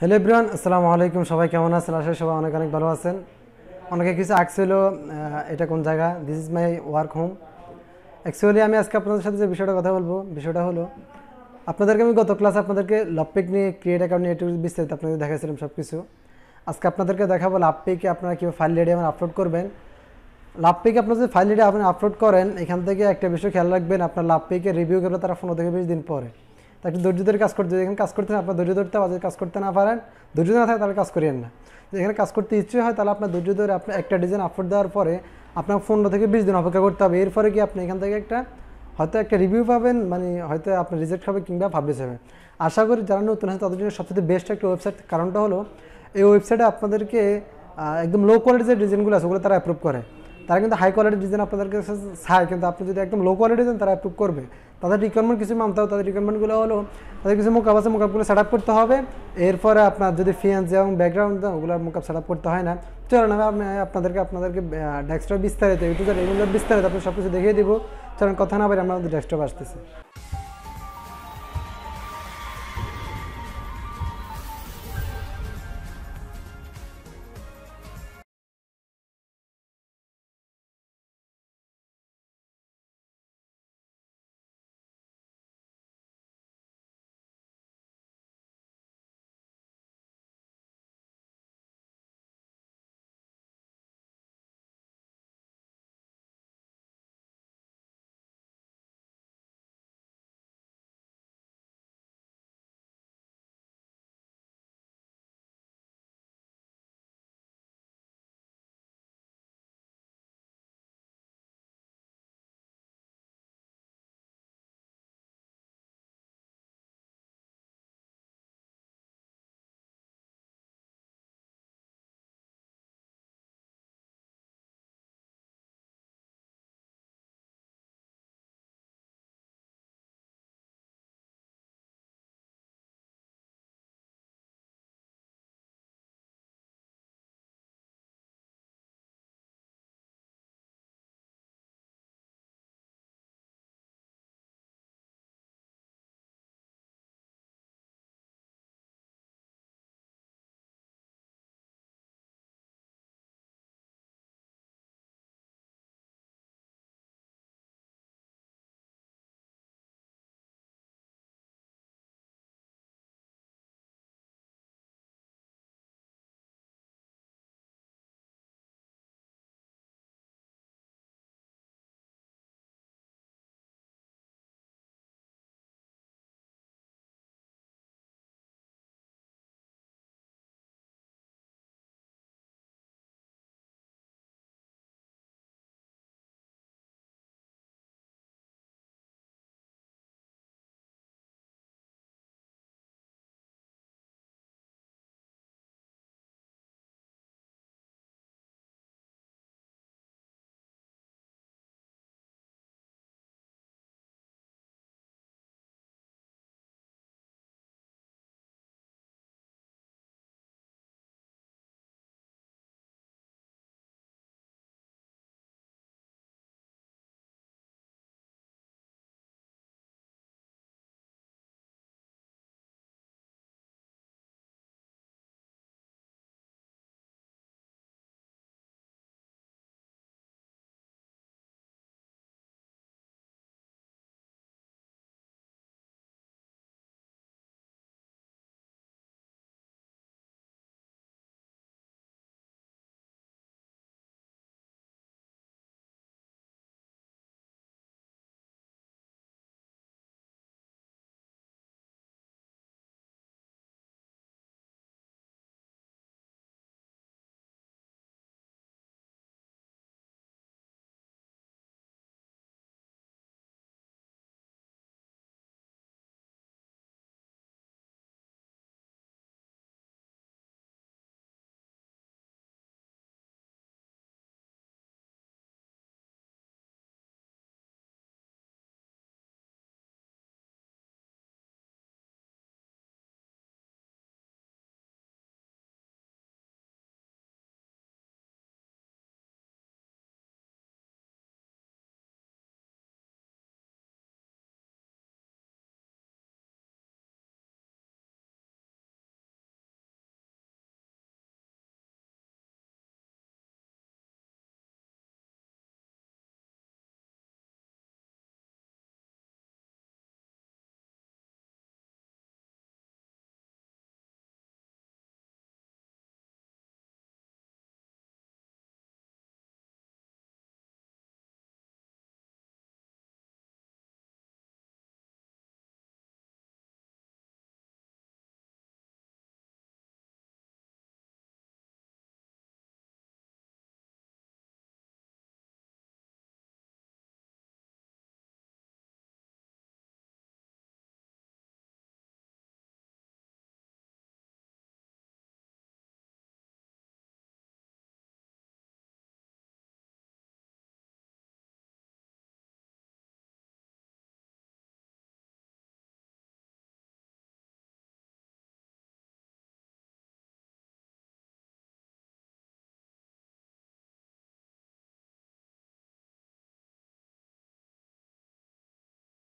hello everyone আসসালামু আলাইকুম সবাই কেমন আছেন আসলে সবাই অনেক অনেক ভালো আছেন অনেকে কিছু আঁকছিল এটা কোন জায়গা this is my work home actually আমি আজকে আপনাদের সাথে যে বিষয়টা কথা বলবো বিষয়টা হলো আপনাদেরকে আমি গত ক্লাসে আপনাদেরকে লাভপিক নিয়ে ক্রিয়েট অ্যাকাউন্ট নিয়ে একটু বিস্তারিত আপনাদের দেখাইছিলাম সব কিছু আজকে আপনাদেরকে দেখাবো লাভপিকে আপনারা কীভাবে ফাইল রেডি আমার আপলোড করবেন লাভপিকে আপনার যদি ফাইল রেডি আপনি আপলোড করেন এখান থেকে একটা বিষয় খেয়াল রাখবেন আপনার লাভপিকে রিভিউ করবে তারা পনেরো থেকে বিশ দিন পরে তাকে ধৈর্য ধরে কাজ করতে এখানে কাজ করতে আপনার ধৈর্য ধরতে হবে কাজ করতে না পারেন ধৈর্য না থাকে তাহলে কাজ করিয়েন না এখানে কাজ করতে ইচ্ছে হয় তাহলে আপনার ধৈর্য ধরে আপনার একটা ডিজাইন আপলোড দেওয়ার পরে আপনার পনেরো থেকে বিশ দিন অপেক্ষা করতে হবে এরপরে কি আপনি এখান থেকে একটা হয়তো একটা রিভিউ পাবেন মানে হয়তো আপনার রিজেক্ট হবে কিংবা পাবলিশ হবে আশা করি যারা নতুন আছে তাদের জন্য সবচেয়ে বেস্ট একটা ওয়েবসাইট কারণটা হলো এই ওয়েবসাইটে আপনাদেরকে একদম লো কোয়ালিটির যে ডিজাইনগুলো আছে ওগুলো তারা অ্যাপ্রুভ করে তারা কিন্তু হাই কোয়ালিটির ডিজাইন আপনাদের কাছে চায় কিন্তু আপনি যদি একদম লো কোয়ালিটি দেন তারা অ্যাপ্রুভ করবে তাদের রিকোয়ারমেন্ট কিছু মানতে হবে তাদের রিকোয়ারমেন্টগুলো হলো তাদের কিছু মুখ আছে মোকাপগুলো সেট আপ করতে হবে এরপরে আপনার যদি ফিয়ান্স এবং ব্যাকগ্রাউন্ড ওগুলো আপ সেট আপ করতে হয় না চলুন আমি আপনাদেরকে আপনাদেরকে ডেস্কটপ বিস্তারিত ইউটিউবের এগুলো বিস্তারিত আপনি সব কিছু দেখিয়ে দিব চলুন কথা না বলে আমরা ডেস্কটপ আসতেছি